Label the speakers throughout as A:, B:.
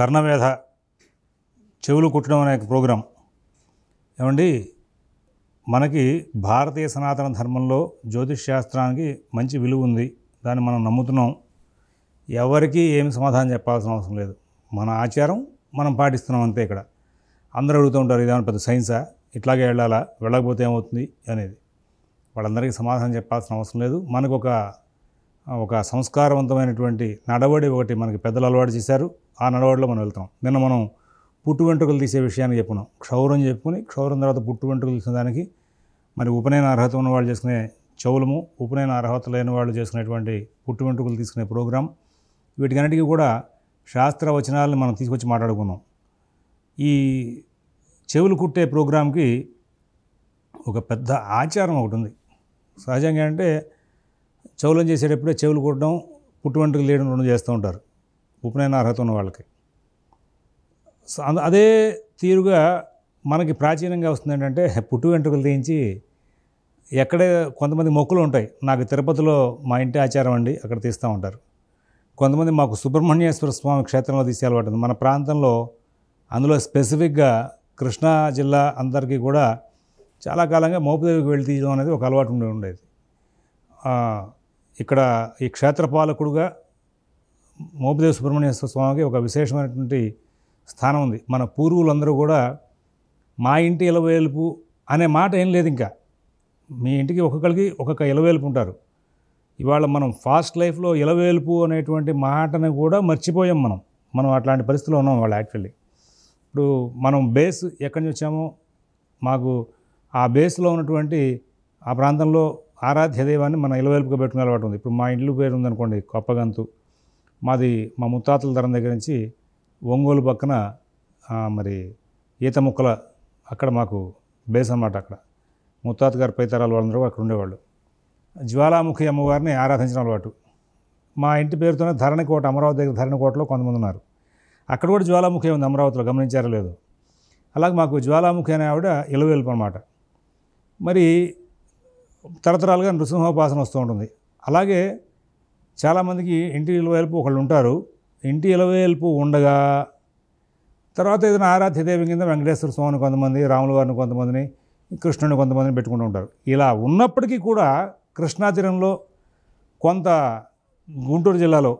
A: కర్ణవేధ చెవులు కుట్టడం అనే ప్రోగ్రాం ఏమండి మనకి భారతీయ సనాతన ధర్మంలో జ్యోతిష్ శాస్త్రానికి మంచి విలువ ఉంది దాన్ని మనం నమ్ముతున్నాం ఎవరికీ ఏమి సమాధానం చెప్పాల్సిన అవసరం లేదు మన ఆచారం మనం పాటిస్తున్నాం అంతే ఇక్కడ అందరూ అడుగుతూ ఉంటారు ఇదేమన్నా పెద్ద సైన్సా ఇట్లాగే వెళ్ళాలా వెళ్ళకపోతే ఏమవుతుంది అనేది వాళ్ళందరికీ సమాధానం చెప్పాల్సిన అవసరం లేదు మనకు ఒక ఒక సంస్కారవంతమైనటువంటి నడవడి ఒకటి మనకి పెద్దలు అలవాటు చేశారు ఆ నడవడిలో మనం వెళ్తాం నిన్న మనం పుట్టు వెంట్రుకలు తీసే విషయాన్ని చెప్పుకున్నాం క్షౌరం చెప్పుకుని క్షౌరం తర్వాత పుట్టు వెంట్రుకలు తీసిన దానికి మరి ఉపనయన అర్హత ఉన్న వాళ్ళు చేసుకునే చెవులము ఉపనయన అర్హత లేని వాళ్ళు చేసుకునేటువంటి పుట్టు వెంట్రుకలు తీసుకునే ప్రోగ్రాం వీటికన్నిటికీ కూడా శాస్త్ర వచనాలను మనం తీసుకొచ్చి మాట్లాడుకున్నాం ఈ చెవులు కుట్టే ప్రోగ్రాంకి ఒక పెద్ద ఆచారం ఒకటి ఉంది సహజంగా అంటే చెవులను చేసేటప్పుడే చెవులు కొట్టడం పుట్టువంటికి లేయడం రెండు చేస్తూ ఉంటారు ఉపనయన అర్హత ఉన్న వాళ్ళకి అదే తీరుగా మనకి ప్రాచీనంగా వస్తుంది ఏంటంటే పుట్టు వెంట్రుకలు తీయించి ఎక్కడే కొంతమంది మొక్కులు ఉంటాయి నాకు తిరుపతిలో మా ఇంటి ఆచారం అండి అక్కడ తీస్తూ ఉంటారు కొంతమంది మాకు సుబ్రహ్మణ్యేశ్వర స్వామి క్షేత్రంలో తీసే అలవాటు మన ప్రాంతంలో అందులో స్పెసిఫిక్గా కృష్ణా జిల్లా అందరికీ కూడా చాలా కాలంగా మోపుదేవికి వెళ్ళి తీయడం అనేది ఒక అలవాటు ఉండే ఉండేది ఇక్కడ ఈ క్షేత్రపాలకుడుగా మోపిదేవి సుబ్రహ్మణ్యేశ్వర స్వామికి ఒక విశేషమైనటువంటి స్థానం ఉంది మన పూర్వులందరూ కూడా మా ఇంటి ఇలవేలుపు అనే మాట ఏం లేదు ఇంకా మీ ఇంటికి ఒక్కొక్కరికి ఒక్కొక్క ఇలవేలుపు ఉంటారు ఇవాళ మనం ఫాస్ట్ లైఫ్లో ఇలవేలుపు అనేటువంటి మాటని కూడా మర్చిపోయాం మనం మనం అట్లాంటి పరిస్థితిలో ఉన్నాం వాళ్ళు యాక్చువల్లీ ఇప్పుడు మనం బేస్ ఎక్కడి నుంచి వచ్చామో మాకు ఆ బేస్లో ఉన్నటువంటి ఆ ప్రాంతంలో ఆరాధ్య దైవాన్ని మనం ఇలవైపుగా పెట్టుకునే అలవాటు ఉంది ఇప్పుడు మా ఇంట్లో పేరు ఉందనుకోండి కొప్పగంతు మాది మా ముత్తాతల ధరం దగ్గర నుంచి ఒంగోలు పక్కన మరి ఈత ముక్కల అక్కడ మాకు బేస్ అన్నమాట అక్కడ ముత్తాత గారు పైతరాలు వాళ్ళందరూ అక్కడ ఉండేవాళ్ళు జ్వాలాముఖి అమ్మవారిని ఆరాధించిన అలవాటు మా ఇంటి పేరుతోనే ధరణికోట అమరావతి దగ్గర ధరణికోటలో కొంతమంది ఉన్నారు అక్కడ కూడా జ్వాలాముఖి ఉంది అమరావతిలో గమనించారో లేదు అలాగే మాకు జ్వాలాముఖి అనే ఆవిడ ఇలవేలుపు అనమాట మరి తరతరాలుగా నృసింహోపాసన వస్తూ ఉంటుంది అలాగే చాలామందికి ఇంటి ఇలవేల్పు ఒకళ్ళు ఉంటారు ఇంటి ఇలవేల్పు ఉండగా తర్వాత ఏదైనా ఆరాధ్య దేవం కింద వెంకటేశ్వర స్వామిని కొంతమంది రాముల వారిని కొంతమందిని కృష్ణుని కొంతమందిని పెట్టుకుంటూ ఉంటారు ఇలా ఉన్నప్పటికీ కూడా కృష్ణాచరంలో కొంత గుంటూరు జిల్లాలో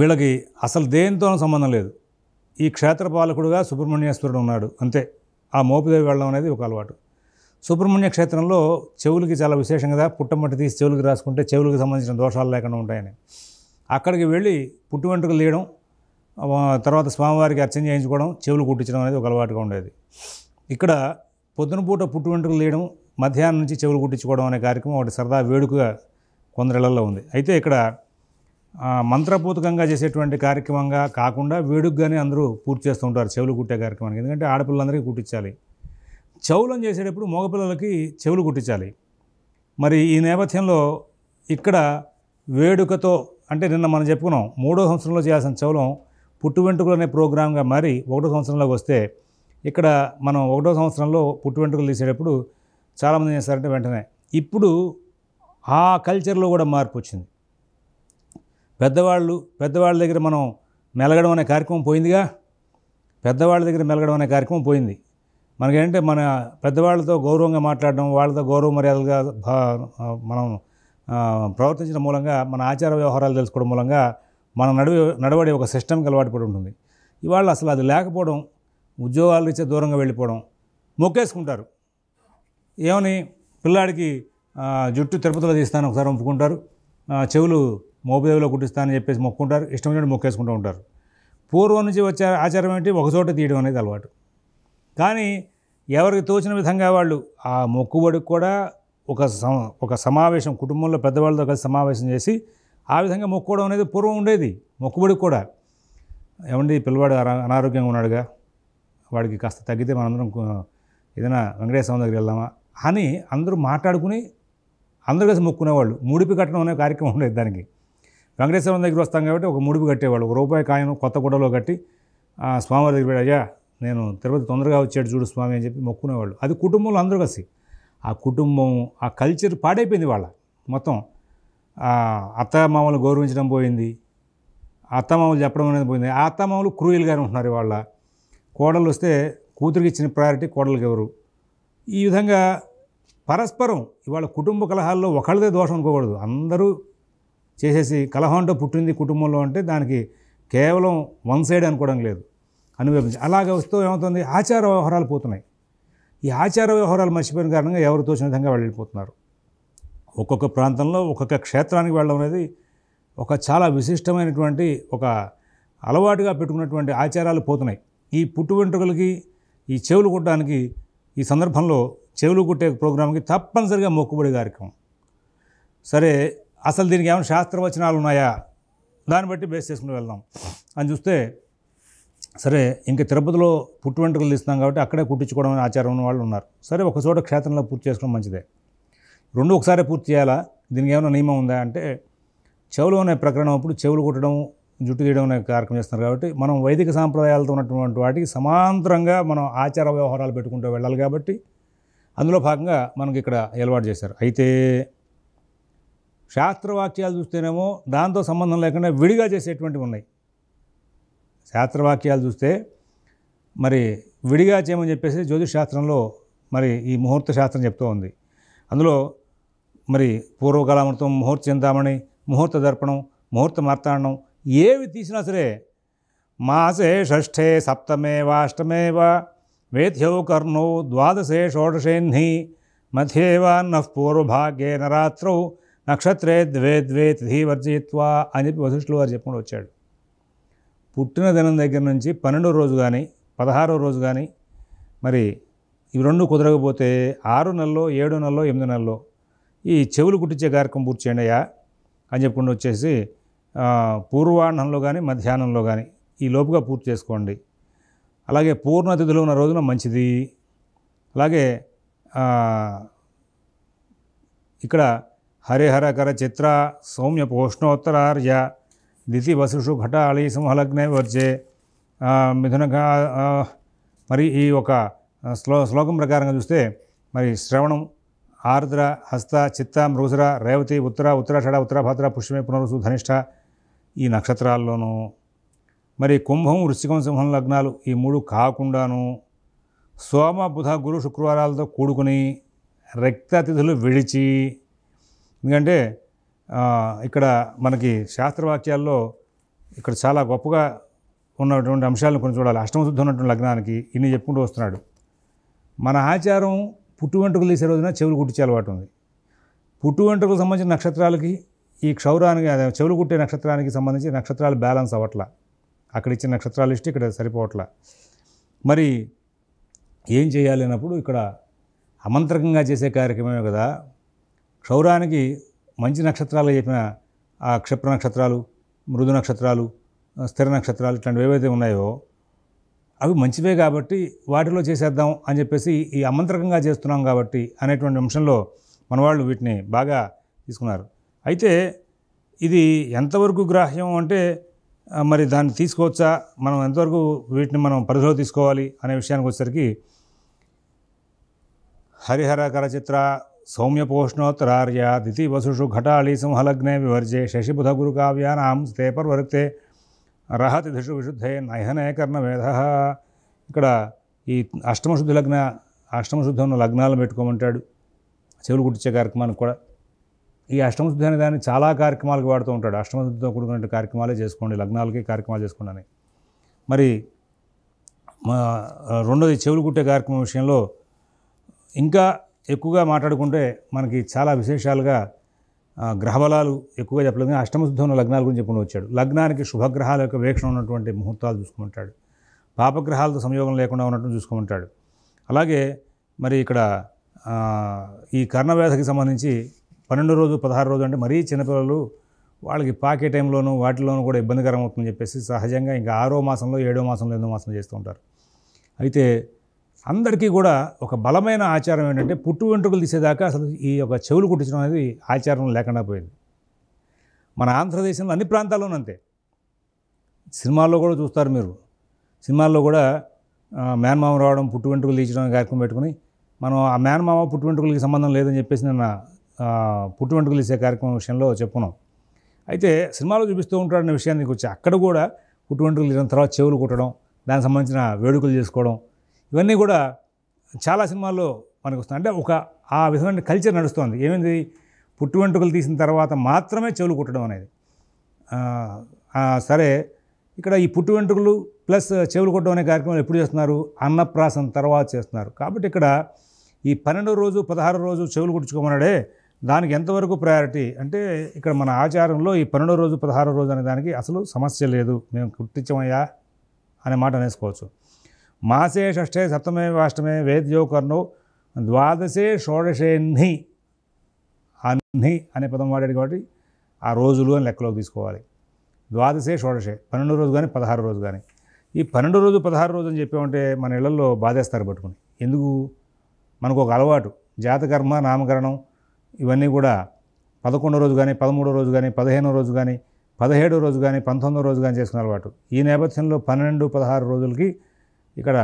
A: వీళ్ళకి అసలు దేనితోనూ సంబంధం లేదు ఈ క్షేత్ర పాలకుడుగా సుబ్రహ్మణ్యేశ్వరుడు ఉన్నాడు అంతే ఆ మోపిదేవి వెళ్ళడం అనేది ఒక అలవాటు సుబ్రహ్మణ్య క్షేత్రంలో చెవులకి చాలా విశేషం కదా పుట్టమట్టి తీసి చెవులకి రాసుకుంటే చెవులకు సంబంధించిన దోషాలు లేకుండా ఉంటాయని అక్కడికి వెళ్ళి పుట్టు వెంట్రుకలు లేయడం తర్వాత స్వామివారికి అర్చన చేయించుకోవడం చెవులు కుట్టించడం అనేది ఒక అలవాటుగా ఉండేది ఇక్కడ పొద్దున పూట పుట్టు వెంట్రుకలు తీయడం మధ్యాహ్నం నుంచి చెవులు కుట్టించుకోవడం అనే కార్యక్రమం ఒకటి సరదా వేడుకగా కొందరిళ్ళల్లో ఉంది అయితే ఇక్కడ మంత్రపూతకంగా చేసేటువంటి కార్యక్రమంగా కాకుండా వేడుకగానే అందరూ పూర్తి చేస్తూ ఉంటారు చెవులు కుట్టే కార్యక్రమానికి ఎందుకంటే ఆడపిల్లలందరికీ కుట్టించాలి చెవులను చేసేటప్పుడు మగపిల్లలకి చెవులు కుట్టించాలి మరి ఈ నేపథ్యంలో ఇక్కడ వేడుకతో అంటే నిన్న మనం చెప్పుకున్నాం మూడో సంవత్సరంలో చేయాల్సిన చౌలం పుట్టు వెంట్రుకలు అనే ప్రోగ్రాంగా మారి ఒకటో సంవత్సరంలోకి వస్తే ఇక్కడ మనం ఒకటో సంవత్సరంలో పుట్టు వెంట్రుకలు తీసేటప్పుడు చాలామంది చేస్తారంటే వెంటనే ఇప్పుడు ఆ కల్చర్లో కూడా మార్పు వచ్చింది పెద్దవాళ్ళు పెద్దవాళ్ళ దగ్గర మనం మెలగడం అనే కార్యక్రమం పోయిందిగా పెద్దవాళ్ళ దగ్గర మెలగడం అనే కార్యక్రమం పోయింది మనకేంటే మన పెద్దవాళ్ళతో గౌరవంగా మాట్లాడడం వాళ్ళతో గౌరవ మర్యాదలుగా మనం ప్రవర్తించడం మూలంగా మన ఆచార వ్యవహారాలు తెలుసుకోవడం మూలంగా మన నడు నడవడే ఒక సిస్టమ్కి అలవాటు పడి ఉంటుంది ఇవాళ అసలు అది లేకపోవడం ఉద్యోగాలు ఇచ్చే దూరంగా వెళ్ళిపోవడం మొక్కేసుకుంటారు ఏమని పిల్లాడికి జుట్టు తిరుపతిలో తీస్తాను ఒకసారి ఒప్పుకుంటారు చెవులు మోపుదేవిలో కుట్టిస్తానని చెప్పేసి మొక్కుంటారు ఇష్టం వచ్చినట్టు మొక్కేసుకుంటూ ఉంటారు పూర్వం నుంచి వచ్చే ఆచారం ఏంటి ఒకచోట తీయడం అనేది అలవాటు కానీ ఎవరికి తోచిన విధంగా వాళ్ళు ఆ మొక్కుబడికి కూడా ఒక ఒక సమావేశం కుటుంబంలో పెద్దవాళ్ళతో కలిసి సమావేశం చేసి ఆ విధంగా మొక్కుకోవడం అనేది పూర్వం ఉండేది మొక్కుబడి కూడా ఏమండి పిల్లవాడు అనారోగ్యంగా ఉన్నాడుగా వాడికి కాస్త తగ్గితే మనందరం ఏదైనా వెంకటేశ్వర దగ్గర వెళ్దామా అని అందరూ మాట్లాడుకుని అందరూ కలిసి మొక్కునేవాళ్ళు ముడిపి కట్టడం అనే కార్యక్రమం ఉండేది దానికి వెంకటేశ్వరం దగ్గర వస్తాం కాబట్టి ఒక ముడిపి కట్టేవాళ్ళు ఒక రూపాయి కాయను కొత్త గుడలో కట్టి స్వామివారి దగ్గర అయ్యా నేను తిరుపతి తొందరగా వచ్చాడు చూడు స్వామి అని చెప్పి మొక్కునేవాళ్ళు అది కుటుంబంలో అందరూ కలిసి ఆ కుటుంబం ఆ కల్చర్ పాడైపోయింది వాళ్ళ మొత్తం అత్త మామూలు గౌరవించడం పోయింది అత్త మామూలు చెప్పడం అనేది పోయింది ఆ అత్తమామలు క్రూయల్గానే ఉంటున్నారు వాళ్ళ కోడలు వస్తే కూతురికి ఇచ్చిన ప్రయారిటీ కోడలకి ఎవరు ఈ విధంగా పరస్పరం ఇవాళ కుటుంబ కలహాల్లో ఒకళ్ళదే దోషం అనుకోకూడదు అందరూ చేసేసి కలహం పుట్టింది కుటుంబంలో అంటే దానికి కేవలం వన్ సైడ్ అనుకోవడం లేదు అనుభవించి అలాగే వస్తూ ఏమవుతుంది ఆచార వ్యవహారాలు పోతున్నాయి ఈ ఆచార వ్యవహారాలు మర్చిపోయిన కారణంగా ఎవరు తోచిన విధంగా వెళ్ళిపోతున్నారు ఒక్కొక్క ప్రాంతంలో ఒక్కొక్క క్షేత్రానికి వెళ్ళడం అనేది ఒక చాలా విశిష్టమైనటువంటి ఒక అలవాటుగా పెట్టుకున్నటువంటి ఆచారాలు పోతున్నాయి ఈ పుట్టు వెంట్రుకలకి ఈ చెవులు కుట్టడానికి ఈ సందర్భంలో చెవులు కుట్టే ప్రోగ్రాంకి తప్పనిసరిగా మొక్కుబడి కార్యక్రమం సరే అసలు దీనికి ఏమైనా శాస్త్రవచనాలు ఉన్నాయా దాన్ని బట్టి బేస్ చేసుకుని వెళ్దాం అని చూస్తే సరే ఇంకా తిరుపతిలో పుట్టు వెంట్రుకలు ఇస్తున్నాం కాబట్టి అక్కడే కుట్టించుకోవడం అనే ఆచారం ఉన్న వాళ్ళు ఉన్నారు సరే ఒక చోట క్షేత్రంలో పూర్తి చేసుకోవడం మంచిదే రెండు ఒకసారి పూర్తి చేయాలా దీనికి ఏమైనా నియమం ఉందా అంటే చెవులు అనే ప్రకరణం అప్పుడు చెవులు కుట్టడం జుట్టు తీయడం అనే కార్యక్రమం చేస్తున్నారు కాబట్టి మనం వైదిక సాంప్రదాయాలతో ఉన్నటువంటి వాటికి సమాంతరంగా మనం ఆచార వ్యవహారాలు పెట్టుకుంటూ వెళ్ళాలి కాబట్టి అందులో భాగంగా మనకి ఇక్కడ అలవాటు చేశారు అయితే శాస్త్రవాక్యాలు చూస్తేనేమో దాంతో సంబంధం లేకుండా విడిగా చేసేటువంటివి ఉన్నాయి శాస్త్రవాక్యాలు చూస్తే మరి విడిగా చేయమని చెప్పేసి జ్యోతిష్ శాస్త్రంలో మరి ఈ ముహూర్త శాస్త్రం చెప్తూ ఉంది అందులో మరి పూర్వకాలామృతం ముహూర్త చింతామణి ముహూర్త దర్పణం ముహూర్త మార్తాండం ఏవి తీసినా సరే మాసే షష్ఠే సప్తమే వా వేద్యౌ కర్ణో ద్వాదశే షోడశేహ్ని మధ్యేవాన్న పూర్వభాగ్యే నరాత్రౌ నక్షత్రే ద్వే ద్వే తిథి వర్జయిత్వా అని చెప్పి వశిష్ఠులు వారు చెప్పుకుంటూ వచ్చాడు పుట్టిన దినం దగ్గర నుంచి పన్నెండో రోజు కానీ పదహారో రోజు కానీ మరి ఇవి రెండు కుదరకపోతే ఆరు నెలలో ఏడు నెలలో ఎనిమిది నెలలో ఈ చెవులు కుట్టించే కార్యక్రమం పూర్తి చేయండి అయ్యా అని చెప్పుకుంటూ వచ్చేసి పూర్వాహ్నంలో కానీ మధ్యాహ్నంలో కానీ ఈ లోపుగా పూర్తి చేసుకోండి అలాగే పూర్ణతిథులు ఉన్న రోజున మంచిది అలాగే ఇక్కడ హరిహరకర చిత్ర సౌమ్య పోష్ణోత్తరార్య దితి వసుషు అళి సింహలగ్నే వచ్చే మిథునగా మరి ఈ ఒక శ్లో శ్లోకం ప్రకారంగా చూస్తే మరి శ్రవణం ఆర్ద్ర హస్త చిత్త మృసుర రేవతి ఉత్తర ఉత్తరాషడ భాద్ర పుష్యమే పునరుసు ధనిష్ట ఈ నక్షత్రాల్లోనూ మరి కుంభం వృశ్చికం సింహం లగ్నాలు ఈ మూడు కాకుండాను సోమ బుధ గురు శుక్రవారాలతో కూడుకుని రక్తతిథులు విడిచి ఎందుకంటే ఇక్కడ మనకి శాస్త్రవాక్యాల్లో ఇక్కడ చాలా గొప్పగా ఉన్నటువంటి అంశాలను కొన్ని చూడాలి అష్టమశుద్ధి ఉన్నటువంటి లగ్నానికి ఇన్ని చెప్పుకుంటూ వస్తున్నాడు మన ఆచారం పుట్టు వెంట్రుకలు తీసే రోజున చెవులు కుట్టించే అలవాటు ఉంది పుట్టు వెంటకు సంబంధించిన నక్షత్రాలకి ఈ క్షౌరానికి చెవులు కుట్టే నక్షత్రానికి సంబంధించి నక్షత్రాలు బ్యాలెన్స్ అవ్వట్లా అక్కడ ఇచ్చిన నక్షత్రాలు ఇష్ట ఇక్కడ సరిపోవట్లా మరి ఏం చేయాలి అన్నప్పుడు ఇక్కడ అమంత్రకంగా చేసే కార్యక్రమమే కదా క్షౌరానికి మంచి నక్షత్రాలు చెప్పిన ఆ క్షిప్ర నక్షత్రాలు మృదు నక్షత్రాలు స్థిర నక్షత్రాలు ఇట్లాంటివి ఏవైతే ఉన్నాయో అవి మంచివే కాబట్టి వాటిలో చేసేద్దాం అని చెప్పేసి ఈ అమంత్రకంగా చేస్తున్నాం కాబట్టి అనేటువంటి అంశంలో మన వాళ్ళు వీటిని బాగా తీసుకున్నారు అయితే ఇది ఎంతవరకు గ్రాహ్యం అంటే మరి దాన్ని తీసుకోవచ్చా మనం ఎంతవరకు వీటిని మనం పరిధిలో తీసుకోవాలి అనే విషయానికి వచ్చేసరికి హరిహర కరచిత్ర వసుషు సింహలగ్నే వివర్జే శశిబుధ గురు కావ్యానాం स्ते రహతి ధిషు విశుద్ధే నయనే కర్ణవేధ ఇక్కడ ఈ అష్టమశుద్ధి లగ్న అష్టమశుద్ధి ఉన్న లగ్నాలు పెట్టుకోమంటాడు చెవులు కుట్టించే కార్యక్రమానికి కూడా ఈ అష్టమశుద్ధి అనే దాన్ని చాలా కార్యక్రమాలకు వాడుతూ ఉంటాడు అష్టమశుద్ధితో కూడుకున్న కార్యక్రమాలే చేసుకోండి లగ్నాలకి కార్యక్రమాలు చేసుకోండి అని మరి రెండోది చెవులు కుట్టే కార్యక్రమం విషయంలో ఇంకా ఎక్కువగా మాట్లాడుకుంటే మనకి చాలా విశేషాలుగా గ్రహబలాలు ఎక్కువగా చెప్పలేదు అష్టమశుద్ధంలో లగ్నాల గురించి చెప్పుకుని వచ్చాడు లగ్నానికి శుభగ్రహాల యొక్క వీక్షణ ఉన్నటువంటి ముహూర్తాలు చూసుకుంటాడు పాపగ్రహాలతో సంయోగం లేకుండా ఉన్నట్టు చూసుకుంటాడు అలాగే మరి ఇక్కడ ఈ కర్ణవ్యాధకి సంబంధించి పన్నెండు రోజు పదహారు రోజు అంటే మరీ చిన్నపిల్లలు వాళ్ళకి పాకే టైంలోనూ వాటిలోనూ కూడా ఇబ్బందికరం అవుతుందని చెప్పేసి సహజంగా ఇంకా ఆరో మాసంలో ఏడో మాసంలో ఎనిమిదో మాసంలో చేస్తూ ఉంటారు అయితే అందరికీ కూడా ఒక బలమైన ఆచారం ఏంటంటే పుట్టు వెంట్రుకలు తీసేదాకా అసలు ఈ యొక్క చెవులు కుట్టించడం అనేది ఆచారం లేకుండా పోయింది మన ఆంధ్రదేశంలో అన్ని ప్రాంతాల్లోనూ అంతే సినిమాల్లో కూడా చూస్తారు మీరు సినిమాల్లో కూడా మేనమామ రావడం పుట్టు వెంట్రుకలు తీయడం కార్యక్రమం పెట్టుకుని మనం ఆ మేనమామ పుట్టు వెంట్రుకలకి సంబంధం లేదని చెప్పేసి నిన్న పుట్టు వెంట్రుకలు తీసే కార్యక్రమం విషయంలో చెప్పుకున్నాం అయితే సినిమాలో చూపిస్తూ ఉంటాడనే విషయానికి వచ్చి అక్కడ కూడా పుట్టు వెంట్రుకలు తీసిన తర్వాత చెవులు కుట్టడం దానికి సంబంధించిన వేడుకలు చేసుకోవడం ఇవన్నీ కూడా చాలా సినిమాల్లో మనకు వస్తుంది అంటే ఒక ఆ విధమైన కల్చర్ నడుస్తుంది ఏమైంది పుట్టు వెంట్రుకలు తీసిన తర్వాత మాత్రమే చెవులు కుట్టడం అనేది సరే ఇక్కడ ఈ పుట్టు వెంట్రుకలు ప్లస్ చెవులు కొట్టడం అనే కార్యక్రమాలు ఎప్పుడు చేస్తున్నారు అన్నప్రాసం తర్వాత చేస్తున్నారు కాబట్టి ఇక్కడ ఈ పన్నెండో రోజు పదహారో రోజు చెవులు కుట్టుకోమన్నాడే దానికి ఎంతవరకు ప్రయారిటీ అంటే ఇక్కడ మన ఆచారంలో ఈ పన్నెండో రోజు పదహారో రోజు అనే దానికి అసలు సమస్య లేదు మేము కుట్టించమయ్యా అనే మాట అనేసుకోవచ్చు మాసే షష్ఠే సప్తమే అష్టమే వేద్యోకర్ణు ద్వాదశే షోడశే ని అన్ని అనే పదం వాడాడు కాబట్టి ఆ రోజులు అని లెక్కలోకి తీసుకోవాలి ద్వాదశే షోడశే పన్నెండు రోజు కానీ పదహారు రోజు కానీ ఈ పన్నెండు రోజు పదహారు రోజు అని చెప్పామంటే మన ఇళ్లలో బాధేస్తారు పట్టుకుని ఎందుకు మనకు ఒక అలవాటు జాతకర్మ నామకరణం ఇవన్నీ కూడా పదకొండో రోజు కానీ పదమూడో రోజు కానీ పదిహేనో రోజు కానీ పదిహేడో రోజు కానీ పంతొమ్మిదో రోజు కానీ చేసుకున్న అలవాటు ఈ నేపథ్యంలో పన్నెండు పదహారు రోజులకి ఇక్కడ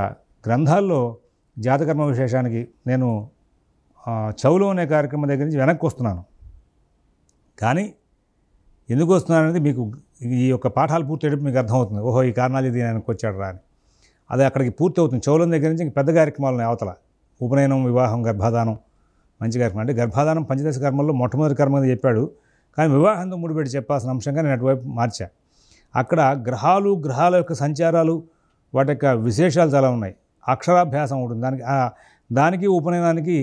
A: గ్రంథాల్లో జాతకర్మ విశేషానికి నేను చౌలు అనే కార్యక్రమం దగ్గర నుంచి వెనక్కి వస్తున్నాను కానీ ఎందుకు వస్తున్నాను అనేది మీకు ఈ యొక్క పాఠాలు పూర్తయ్యేటప్పుడు మీకు అర్థమవుతుంది ఓహో ఈ కారణాలు ఇది వెనక్కి వచ్చాడు రా అని అది అక్కడికి పూర్తి అవుతుంది చౌలం దగ్గర నుంచి పెద్ద ఉన్నాయి అవతల ఉపనయనం వివాహం గర్భాధానం మంచి కార్యక్రమం అంటే గర్భాధానం పంచదశ కర్మల్లో మొట్టమొదటి కర్మ చెప్పాడు కానీ వివాహంతో ముడిపెట్టి చెప్పాల్సిన అంశంగా నేను అటువైపు మార్చా అక్కడ గ్రహాలు గ్రహాల యొక్క సంచారాలు వాటి యొక్క విశేషాలు చాలా ఉన్నాయి అక్షరాభ్యాసం ఉంటుంది దానికి దానికి ఉపనయనానికి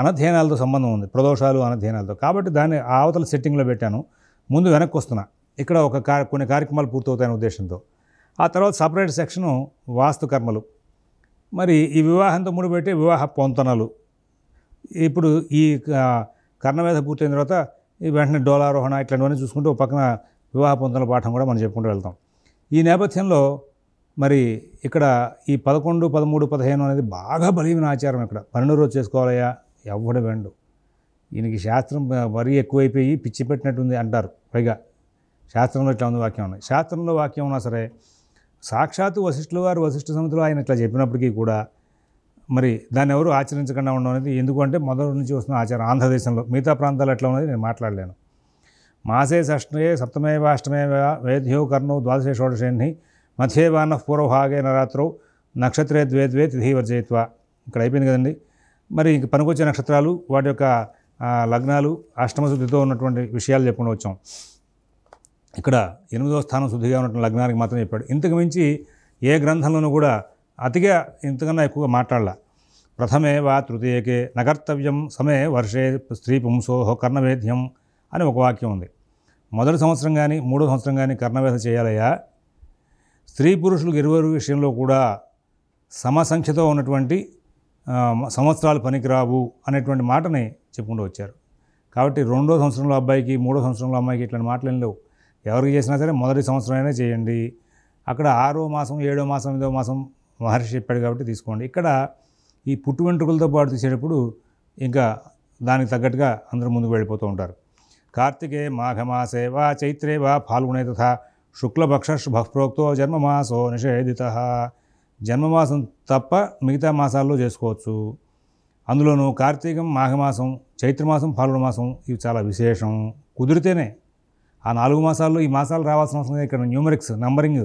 A: అనధ్యయనాలతో సంబంధం ఉంది ప్రదోషాలు అనధ్యయనాలతో కాబట్టి దాన్ని ఆవతల సెట్టింగ్లో పెట్టాను ముందు వెనక్కి వస్తున్నా ఇక్కడ ఒక కొన్ని కార్యక్రమాలు పూర్తవుతాయనే ఉద్దేశంతో ఆ తర్వాత సపరేట్ సెక్షను వాస్తుకర్మలు మరి ఈ వివాహంతో ముడిపెట్టే వివాహ పొంతనలు ఇప్పుడు ఈ కర్ణవేద పూర్తయిన తర్వాత ఈ వెంటనే డోలారోహణ ఇట్లాంటివన్నీ చూసుకుంటూ పక్కన వివాహ పొంతనల పాఠం కూడా మనం చెప్పుకుంటూ వెళ్తాం ఈ నేపథ్యంలో మరి ఇక్కడ ఈ పదకొండు పదమూడు పదిహేను అనేది బాగా బలమైన ఆచారం ఇక్కడ పన్నెండు రోజు చేసుకోవాలయ్యా ఎవ్వడు వెండు ఈయనకి శాస్త్రం మరీ ఎక్కువైపోయి పిచ్చి పెట్టినట్టుంది అంటారు పైగా శాస్త్రంలో ఇట్లా ఉంది వాక్యం ఉన్నాయి శాస్త్రంలో వాక్యం ఉన్నా సరే సాక్షాత్తు వశిష్ఠులు గారు వశిష్ఠ సమితిలో ఆయన ఇట్లా చెప్పినప్పటికీ కూడా మరి దాన్ని ఎవరు ఆచరించకుండా ఉండడం అనేది ఎందుకంటే మొదటి నుంచి వస్తున్న ఆచారం ఆంధ్రదేశంలో మిగతా ప్రాంతాలు ఎట్లా ఉన్నది నేను మాట్లాడలేను మాసే షష్ఠే సప్తమేవ అష్టమేవ వేద్యో కర్ణో ద్వాదశే షోడశేణి మధ్యవాన పూర్వభాగేన రాత్రౌ నక్షత్రే ద్వే ద్వే తిథి ఇక్కడ అయిపోయింది కదండి మరి ఇంక పనికొచ్చే నక్షత్రాలు వాటి యొక్క లగ్నాలు అష్టమ శుద్ధితో ఉన్నటువంటి విషయాలు చెప్పుకుని వచ్చాం ఇక్కడ ఎనిమిదవ స్థానం శుద్ధిగా ఉన్నటువంటి లగ్నానికి మాత్రం చెప్పాడు ఇంతకు మించి ఏ గ్రంథంలోనూ కూడా అతిగా ఇంతకన్నా ఎక్కువగా మాట్లాడాల ప్రథమే వా తృతీయకే నకర్తవ్యం సమే వర్షే స్త్రీ పుంసోహో కర్ణవేద్యం అని ఒక వాక్యం ఉంది మొదటి సంవత్సరం కానీ మూడో సంవత్సరం కానీ కర్ణవేధ చేయాలయ్యా స్త్రీ పురుషులకు ఇరువురు విషయంలో కూడా సమ సంఖ్యతో ఉన్నటువంటి సంవత్సరాలు పనికిరావు అనేటువంటి మాటని చెప్పుకుంటూ వచ్చారు కాబట్టి రెండో సంవత్సరంలో అబ్బాయికి మూడో సంవత్సరంలో అమ్మాయికి ఇట్లాంటి మాటలు లేవు ఎవరికి చేసినా సరే మొదటి సంవత్సరం అయినా చేయండి అక్కడ ఆరో మాసం ఏడో మాసం ఎనిమిదో మాసం మహర్షి చెప్పాడు కాబట్టి తీసుకోండి ఇక్కడ ఈ పుట్టు వెంట్రుకలతో పాటు తీసేటప్పుడు ఇంకా దానికి తగ్గట్టుగా అందరూ ముందుకు వెళ్ళిపోతూ ఉంటారు కార్తికే మాఘమాసే వా చైత్రే వా ఫాల్గుణే తథా శుక్లపక్షభక్ప్రోక్తో జన్మమాసో నిషేధిత జన్మమాసం తప్ప మిగతా మాసాల్లో చేసుకోవచ్చు అందులోనూ కార్తీకం మాఘమాసం చైత్రమాసం పాల్గొన మాసం ఇవి చాలా విశేషం కుదిరితేనే ఆ నాలుగు మాసాల్లో ఈ మాసాలు రావాల్సిన అవసరం ఇక్కడ న్యూమరిక్స్ నంబరింగ్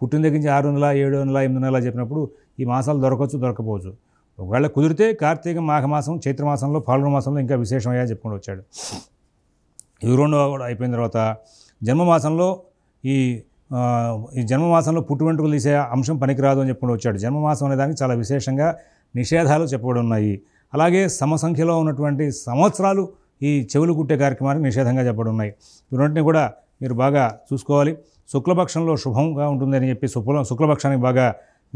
A: పుట్టిన దగ్గర నుంచి ఆరు నెలల ఏడు నెలల ఎనిమిది నెలల చెప్పినప్పుడు ఈ మాసాలు దొరకవచ్చు దొరకపోవచ్చు ఒకవేళ కుదిరితే కార్తీకం మాఘమాసం చైత్రమాసంలో పాల్గొన మాసంలో ఇంకా విశేషమయ్యా చెప్పుకుంటూ వచ్చాడు ఇవి రెండో కూడా అయిపోయిన తర్వాత జన్మమాసంలో ఈ ఈ జన్మమాసంలో పుట్టు వెంట్రుకలు తీసే అంశం పనికిరాదు అని చెప్పుకుంటూ వచ్చాడు జన్మమాసం అనే దానికి చాలా విశేషంగా నిషేధాలు చెప్పబడి ఉన్నాయి అలాగే సమసంఖ్యలో ఉన్నటువంటి సంవత్సరాలు ఈ చెవులు కుట్టే కార్యక్రమానికి నిషేధంగా చెప్పబడి ఉన్నాయి ఇవన్నింటిని కూడా మీరు బాగా చూసుకోవాలి శుక్లపక్షంలో శుభంగా ఉంటుందని చెప్పి శుభ శుక్లపక్షానికి బాగా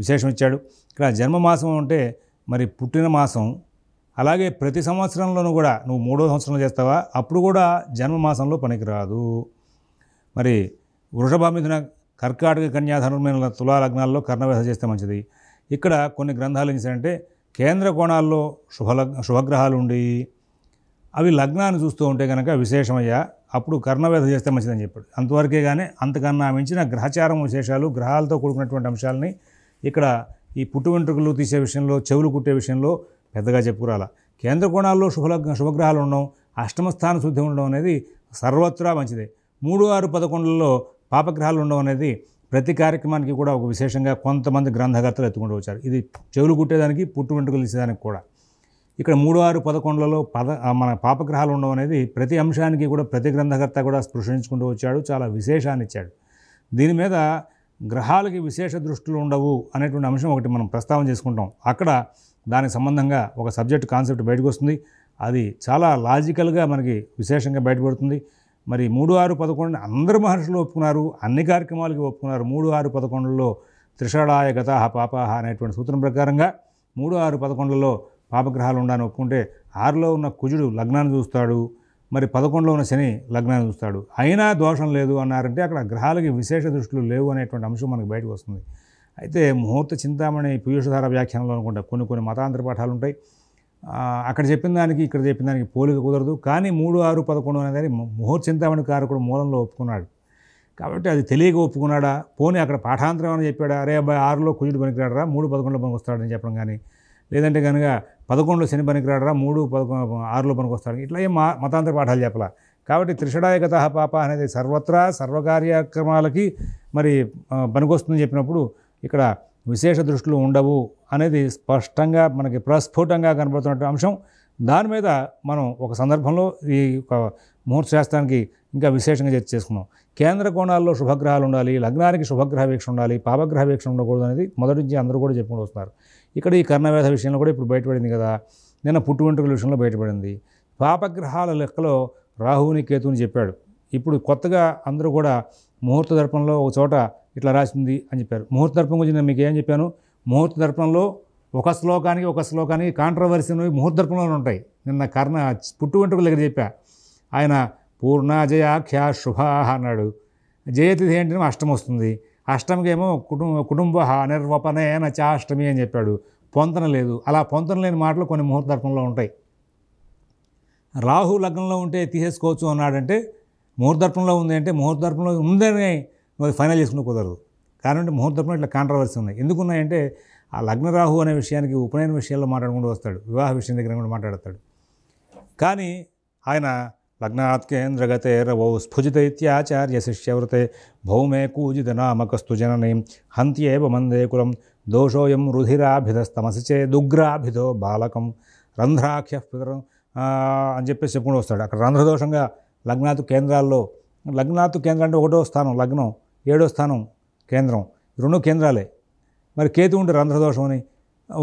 A: విశేషం ఇచ్చాడు ఇక్కడ జన్మమాసం అంటే మరి పుట్టిన మాసం అలాగే ప్రతి సంవత్సరంలోనూ కూడా నువ్వు మూడో సంవత్సరంలో చేస్తావా అప్పుడు కూడా జన్మమాసంలో పనికిరాదు మరి వృషభ మిథున కర్కాటక కన్యాధనమైన తులా లగ్నాల్లో కర్ణవేస చేస్తే మంచిది ఇక్కడ కొన్ని గ్రంథాలు ఏం చేశారంటే కేంద్ర కోణాల్లో శుభలగ్ శుభగ్రహాలు ఉండి అవి లగ్నాన్ని చూస్తూ ఉంటే కనుక విశేషమయ్యా అప్పుడు కర్ణవేధ చేస్తే మంచిదని చెప్పాడు అంతవరకే కానీ అంతకన్నా మించిన గ్రహచారం విశేషాలు గ్రహాలతో కూడుకున్నటువంటి అంశాలని ఇక్కడ ఈ పుట్టు వెంట్రుకలు తీసే విషయంలో చెవులు కుట్టే విషయంలో పెద్దగా చెప్పుకురాల కేంద్ర కోణాల్లో శుభలగ్న శుభగ్రహాలు ఉండడం అష్టమస్థాన శుద్ధి ఉండడం అనేది సర్వత్రా మంచిదే మూడు ఆరు పదకొండులలో పాపగ్రహాలు ఉండవు అనేది ప్రతి కార్యక్రమానికి కూడా ఒక విశేషంగా కొంతమంది గ్రంథకర్తలు ఎత్తుకుంటూ వచ్చారు ఇది చెవులు కుట్టేదానికి పుట్టు వెంటుకలు తీసేదానికి కూడా ఇక్కడ మూడు ఆరు పదకొండులలో పద మన పాపగ్రహాలు ఉండవు అనేది ప్రతి అంశానికి కూడా ప్రతి గ్రంథకర్త కూడా స్పృశించుకుంటూ వచ్చాడు చాలా విశేషాన్ని ఇచ్చాడు దీని మీద గ్రహాలకి విశేష దృష్టిలు ఉండవు అనేటువంటి అంశం ఒకటి మనం ప్రస్తావన చేసుకుంటాం అక్కడ దానికి సంబంధంగా ఒక సబ్జెక్ట్ కాన్సెప్ట్ బయటకు వస్తుంది అది చాలా లాజికల్గా మనకి విశేషంగా బయటపడుతుంది మరి మూడు ఆరు పదకొండు అందరు మహర్షులు ఒప్పుకున్నారు అన్ని కార్యక్రమాలకి ఒప్పుకున్నారు మూడు ఆరు పదకొండులో త్రిషాడాయ గతాహ పాపాహ అనేటువంటి సూత్రం ప్రకారంగా మూడు ఆరు పదకొండులో పాపగ్రహాలు ఉండాలని ఒప్పుకుంటే ఆరులో ఉన్న కుజుడు లగ్నాన్ని చూస్తాడు మరి పదకొండులో ఉన్న శని లగ్నాన్ని చూస్తాడు అయినా దోషం లేదు అన్నారంటే అక్కడ గ్రహాలకి విశేష దృష్టిలో లేవు అనేటువంటి అంశం మనకు బయటకు వస్తుంది అయితే ముహూర్త చింతామణి పీయూషధార వ్యాఖ్యానంలో అనుకుంటా కొన్ని కొన్ని మతాంతర పాఠాలు ఉంటాయి అక్కడ చెప్పిన దానికి ఇక్కడ చెప్పిన దానికి పోలిక కుదరదు కానీ మూడు ఆరు పదకొండు అనేది చింతామణి కారకుడు మూలంలో ఒప్పుకున్నాడు కాబట్టి అది తెలియక ఒప్పుకున్నాడా పోనీ అక్కడ పాఠాంతరం అని చెప్పాడా అరే అబ్బాయి ఆరులో కుజుడు పనికిరాడరా మూడు పదకొండులో పనికొస్తాడని చెప్పడం కానీ లేదంటే కనుక పదకొండులో శని పనికిరాడరా మూడు పదకొండు ఆరులో పనికొస్తాడు ఇట్లా ఏం మతాంతర పాఠాలు చెప్పాల కాబట్టి త్రిషడాయకత పాప అనేది సర్వత్రా సర్వకార్యక్రమాలకి మరి పనికొస్తుందని చెప్పినప్పుడు ఇక్కడ విశేష దృష్టిలో ఉండవు అనేది స్పష్టంగా మనకి ప్రస్ఫుటంగా కనబడుతున్నటువంటి అంశం దాని మీద మనం ఒక సందర్భంలో ఈ యొక్క ముహూర్త శాస్త్రానికి ఇంకా విశేషంగా చర్చ చేసుకున్నాం కేంద్ర కోణాల్లో శుభగ్రహాలు ఉండాలి లగ్నానికి శుభగ్రహ వీక్ష ఉండాలి పాపగ్రహ వీక్ష ఉండకూడదు అనేది మొదటి నుంచి అందరూ కూడా చెప్పుకుంటూ వస్తున్నారు ఇక్కడ ఈ కర్ణవేధ విషయంలో కూడా ఇప్పుడు బయటపడింది కదా నిన్న పుట్టు వెంట్రుకల విషయంలో బయటపడింది పాపగ్రహాల లెక్కలో రాహువుని కేతుని చెప్పాడు ఇప్పుడు కొత్తగా అందరూ కూడా ముహూర్త దర్పంలో ఒక చోట ఇట్లా రాసింది అని చెప్పారు ముహూర్త దర్పం గురించి నేను మీకు ఏం చెప్పాను ముహూర్త దర్పణంలో ఒక శ్లోకానికి ఒక శ్లోకానికి కాంట్రవర్సీలు ముహూర్త దర్పణంలో ఉంటాయి నిన్న కర్ణ పుట్టు వెంట్రుకల దగ్గర చెప్పా ఆయన పూర్ణాజయాఖ్యా శుభాహ అన్నాడు జయతిథి ఏంటంటే అష్టం వస్తుంది అష్టమికేమో కుటుంబ కుటుంబ నిర్వపనైన చాష్టమి అని చెప్పాడు పొంతన లేదు అలా పొంతన లేని మాటలు కొన్ని ముహూర్త దర్పణంలో ఉంటాయి రాహు లగ్నంలో ఉంటే తీసేసుకోవచ్చు అన్నాడంటే ముహూర్తర్పణంలో ఉంది అంటే ముహూర్తర్పణంలో ఉందని ఫైనల్ చేసుకుంటూ కుదరదు కారణం ముహూర్తంలో ఇట్లా కాంట్రవర్సీ ఉన్నాయి ఎందుకున్నాయంటే ఆ లగ్నరాహు అనే విషయానికి ఉపనయన విషయాల్లో మాట్లాడుకుంటూ వస్తాడు వివాహ విషయం దగ్గర కూడా మాట్లాడతాడు కానీ ఆయన లగ్నాత్ కేంద్రగతే రవౌ స్ఫుజితైత్యాచార్య శిష్యవృతే భౌమే కూజిత నామకస్తు జననీ హంత్యేవ మందే కులం దోషోయం రుధిరాభిధస్తమసిచే దుగ్రాభిధో బాలకం రంధ్రాఖ్య పితరం అని చెప్పేసి చెప్పుకుంటూ వస్తాడు అక్కడ రంధ్రదోషంగా లగ్నాతు కేంద్రాల్లో లగ్నాతు కేంద్రం అంటే ఒకటో స్థానం లగ్నం ఏడో స్థానం కేంద్రం రెండు కేంద్రాలే మరి కేతు ఉంటే రంధ్రదోషం అని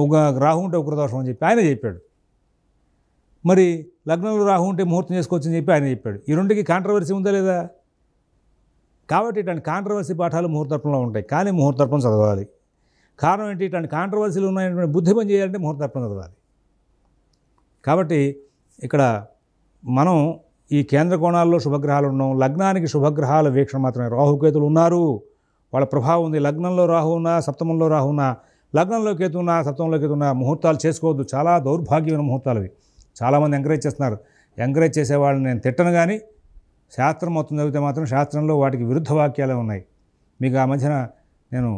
A: ఒక రాహు ఉంటే ఉగ్రదోషం అని చెప్పి ఆయన చెప్పాడు మరి లగ్నంలో రాహు ఉంటే ముహూర్తం చేసుకోవచ్చని చెప్పి ఆయన చెప్పాడు ఈ రెండుకి కాంట్రవర్సీ ఉందా లేదా కాబట్టి ఇటువంటి కాంట్రవర్సీ పాఠాలు ముహూర్తర్పణలో ఉంటాయి కానీ ముహూర్తర్పణ చదవాలి కారణం ఏంటి ఇటువంటి కాంట్రవర్సీలు ఉన్నాయి బుద్ధి పని చేయాలంటే ముహూర్తర్పణ చదవాలి కాబట్టి ఇక్కడ మనం ఈ కేంద్ర కోణాల్లో శుభగ్రహాలు ఉన్నాం లగ్నానికి శుభగ్రహాల వీక్షణ మాత్రమే రాహుకేతులు ఉన్నారు వాళ్ళ ప్రభావం ఉంది లగ్నంలో రాహువునా సప్తమంలో రాహువునా లగ్నంలో కేతున్నా సప్తంలోకి కేతున్నా ముహూర్తాలు చేసుకోవద్దు చాలా దౌర్భాగ్యమైన ముహూర్తాలు అవి చాలామంది ఎంకరేజ్ చేస్తున్నారు ఎంకరేజ్ చేసేవాళ్ళని నేను తిట్టను కానీ శాస్త్రం మొత్తం చదివితే మాత్రం శాస్త్రంలో వాటికి విరుద్ధ వాక్యాలే ఉన్నాయి మీకు ఆ మధ్యన నేను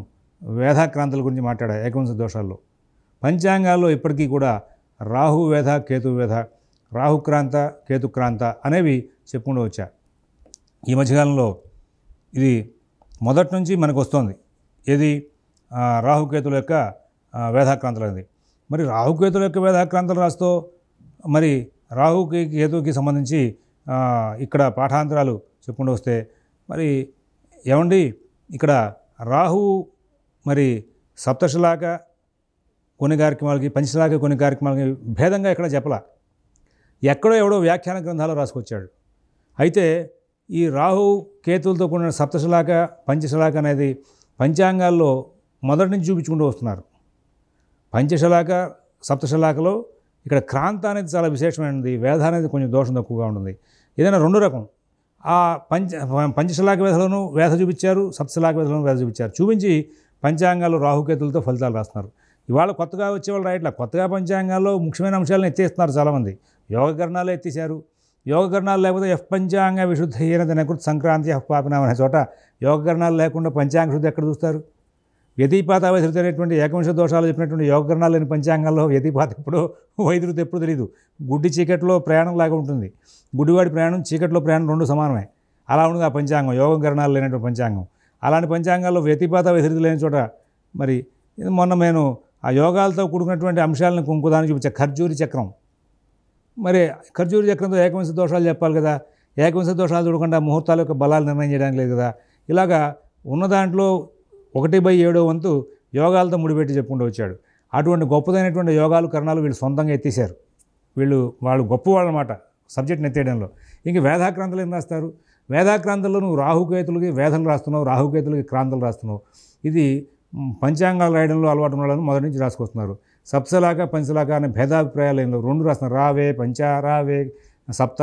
A: వేధాక్రాంతుల గురించి మాట్లాడా ఏకవంశ దోషాల్లో పంచాంగాల్లో ఇప్పటికీ కూడా రాహు వేధ కేతు వేధ రాహుక్రాంత కేతుక్రాంత అనేవి చెప్పుకుంటూ వచ్చా ఈ మధ్యకాలంలో ఇది మొదటి నుంచి మనకు వస్తుంది ఏది రాహుకేతుల యొక్క వేధాక్రాంతులు అనేది మరి రాహుకేతుల యొక్క వేధాక్రాంతుల రాస్తూ మరి రాహుకి కేతుకి సంబంధించి ఇక్కడ పాఠాంతరాలు చెప్పుకుంటూ వస్తే మరి ఏమండి ఇక్కడ రాహు మరి సప్తశలాక కొన్ని కార్యక్రమాలకి పంచశలాక కొన్ని కార్యక్రమాలకి భేదంగా ఇక్కడ చెప్పలా ఎక్కడో ఎవడో వ్యాఖ్యాన గ్రంథాలు రాసుకొచ్చాడు అయితే ఈ రాహు కేతులతో కూడిన సప్తశలాక పంచశలాక అనేది పంచాంగాల్లో మొదటి నుంచి చూపించుకుంటూ వస్తున్నారు పంచశలాక సప్తశలాకలో ఇక్కడ క్రాంత అనేది చాలా విశేషమైనది వేధ అనేది కొంచెం దోషం తక్కువగా ఉంటుంది ఏదైనా రెండు రకం ఆ పంచ పంచశలాక వేధలను వేధ చూపించారు సప్తశలాక వేధలను వేధ చూపించారు చూపించి పంచాంగాలు రాహుకేతులతో ఫలితాలు రాస్తున్నారు ఇవాళ కొత్తగా వచ్చే వాళ్ళు రాయట్లా కొత్తగా పంచాంగాల్లో ముఖ్యమైన అంశాలను ఎత్తేస్తున్నారు చాలామంది యోగకరణాలు ఎత్తేసారు యోగకరణాలు లేకపోతే ఎఫ్ పంచాంగ విశుద్ధి అయినదని కృత్ సంక్రాంతి ఎఫ్ పాపినాం అనే చోట యోగకరణాలు లేకుండా పంచాంగ శుద్ధి ఎక్కడ చూస్తారు వ్యతిపాత వైద్యులు తినేటువంటి ఏకవంశ దోషాలు చెప్పినటువంటి యోగకరణాలు లేని పంచాంగంలో వ్యతిపాత ఎప్పుడో వైద్యులు ఎప్పుడు తెలియదు గుడ్డి చీకట్లో ప్రయాణం లాగా ఉంటుంది గుడ్డివాడి ప్రయాణం చీకట్లో ప్రయాణం రెండు సమానమే అలా ఉంటుంది ఆ పంచాంగం యోగకరణాలు లేనటువంటి పంచాంగం అలాంటి పంచాంగాల్లో వ్యతిపాత వైద్యులు లేని చోట మరి మొన్న నేను ఆ యోగాలతో కూడుకున్నటువంటి అంశాలను కుంకుదాన్ని చూపించా ఖర్జూరి చక్రం మరి ఖర్జూర చక్రంతో ఏకవంశ దోషాలు చెప్పాలి కదా ఏకవంశ దోషాలు చూడకుండా ముహూర్తాల యొక్క బలాలు నిర్ణయం చేయడానికి లేదు కదా ఇలాగా ఉన్న దాంట్లో ఒకటి బై ఏడో వంతు యోగాలతో ముడిపెట్టి చెప్పుకుంటూ వచ్చాడు అటువంటి గొప్పదైనటువంటి యోగాలు కరణాలు వీళ్ళు సొంతంగా ఎత్తేసారు వీళ్ళు వాళ్ళు అనమాట సబ్జెక్ట్ని ఎత్తేయడంలో ఇంక వేదాక్రాంతలు ఏం రాస్తారు వేదాక్రాంతల్లో నువ్వు రాహుకేతులకి వేదలు రాస్తున్నావు రాహుకేతులకి క్రాంతలు రాస్తున్నావు ఇది పంచాంగాలు రాయడంలో అలవాటు ఉండడం మొదటి నుంచి రాసుకొస్తున్నారు సప్సలాక పంచలాగా అనే భేదాభిప్రాయాలు ఏం రెండు రాస్తున్నారు రావే పంచ రావే సప్త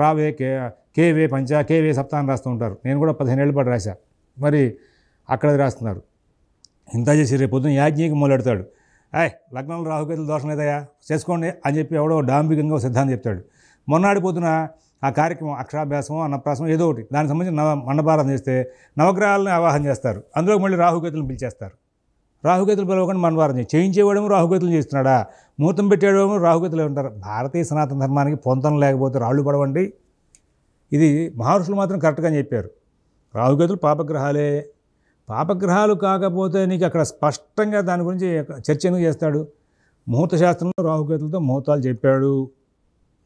A: రావే కే కేవే పంచ కేవే సప్త అని రాస్తూ ఉంటారు నేను కూడా పదిహేను ఏళ్ళ పాటు రాశా మరి అక్కడ రాస్తున్నారు ఇంత చేసి రేపు పొద్దున యాజ్ఞికి మొదలెడతాడు ఆయ్ లగ్నంలో రాహుకేతులు దోషం లేదయా చేసుకోండి అని చెప్పి ఎవడో డాంబికంగా సిద్ధాంతం చెప్తాడు మొన్నాడు పొద్దున ఆ కార్యక్రమం అక్షరాభ్యాసం అన్నప్రాసం ఏదో ఒకటి దానికి సంబంధించి నవ మండపారం చేస్తే నవగ్రహాలను ఆవాహన చేస్తారు అందులో మళ్ళీ రాహుకేతులను పిలిచేస్తారు రాహుగతులు పిలవకుండా మనవారం చేయించేవాడేమో రాహుగతులు చేస్తున్నాడా ముహూర్తం పెట్టేవాడేమో రాహుగతులు ఉంటారు భారతీయ సనాతన ధర్మానికి పొంతం లేకపోతే రాళ్ళు పడవండి ఇది మహర్షులు మాత్రం కరెక్ట్గా చెప్పారు రాహుగతులు పాపగ్రహాలే పాపగ్రహాలు కాకపోతే నీకు అక్కడ స్పష్టంగా దాని గురించి చర్చ ఎందుకు చేస్తాడు ముహూర్త శాస్త్రంలో రాహుకేతులతో ముహూర్తాలు చెప్పాడు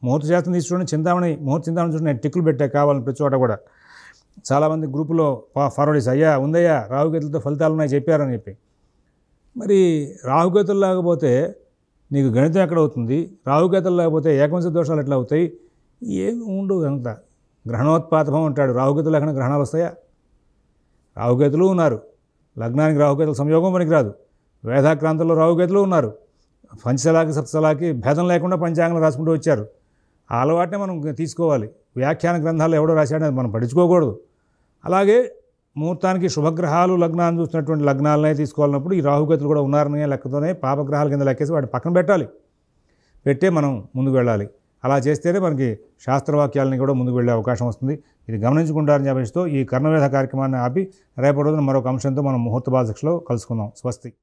A: ముహూర్త శాస్త్రం తీసుకుని చింతామణి ముహూర్త చింతామణి చూడండి నేను టిక్కులు పెట్టా కావాలని ప్రతి చోట కూడా చాలామంది గ్రూపులో ఫార్వర్డ్ చేసి అయ్యా ఉందయ్యా రాహుకేతులతో ఫలితాలు ఉన్నాయి చెప్పారని చెప్పి మరి రాహుకేతులు లేకపోతే నీకు గణితం ఎక్కడ అవుతుంది లేకపోతే ఏకవంశ దోషాలు ఎట్లా అవుతాయి ఏమి ఉండవు అంత గ్రహణోత్పాతమం అంటాడు రాహుకేతులు లేకుండా గ్రహణాలు వస్తాయా రాహుకేతులు ఉన్నారు లగ్నానికి రాహుకేతుల సంయోగం పనికిరాదు వేదాక్రాంతంలో రాహుకేతులు ఉన్నారు పంచశలాకి సప్తశలాకి భేదం లేకుండా పంచాంగం రాసుకుంటూ వచ్చారు ఆ అలవాటునే మనం తీసుకోవాలి వ్యాఖ్యాన గ్రంథాలు ఎవడో రాశాడని మనం పడుచుకోకూడదు అలాగే ముహూర్తానికి శుభగ్రహాలు లగ్నాన్ని చూసినటువంటి లగ్నాలనే తీసుకోవాలన్నప్పుడు ఈ రాహుగతులు కూడా ఉన్నారనే లెక్కతోనే పాపగ్రహాల కింద లెక్కేసి వాటి పక్కన పెట్టాలి పెట్టే మనం ముందుకు వెళ్ళాలి అలా చేస్తేనే మనకి శాస్త్రవాక్యాలని కూడా ముందుకు వెళ్ళే అవకాశం వస్తుంది ఇది గమనించుకుంటారని చెప్పేస్తూ ఈ కర్ణవేధ కార్యక్రమాన్ని ఆపి రేపటి రోజున మరొక అంశంతో మనం ముహూర్త బాధ్యక్షలో కలుసుకుందాం స్వస్తి